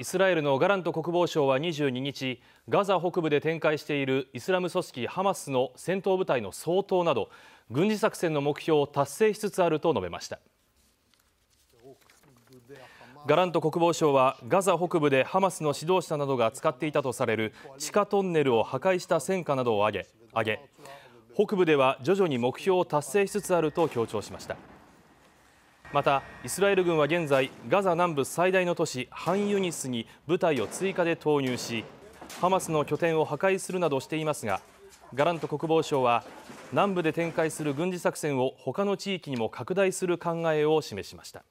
イスラエルのガラント国防省は22日ガザ北部で展開しているイスラム組織ハマスの戦闘部隊の総統など軍事作戦の目標を達成しつつあると述べましたガラント国防省はガザ北部でハマスの指導者などが使っていたとされる地下トンネルを破壊した戦果などを挙げ北部では徐々に目標を達成しつつあると強調しました。またイスラエル軍は現在ガザ南部最大の都市ハンユニスに部隊を追加で投入しハマスの拠点を破壊するなどしていますがガラント国防相は南部で展開する軍事作戦を他の地域にも拡大する考えを示しました。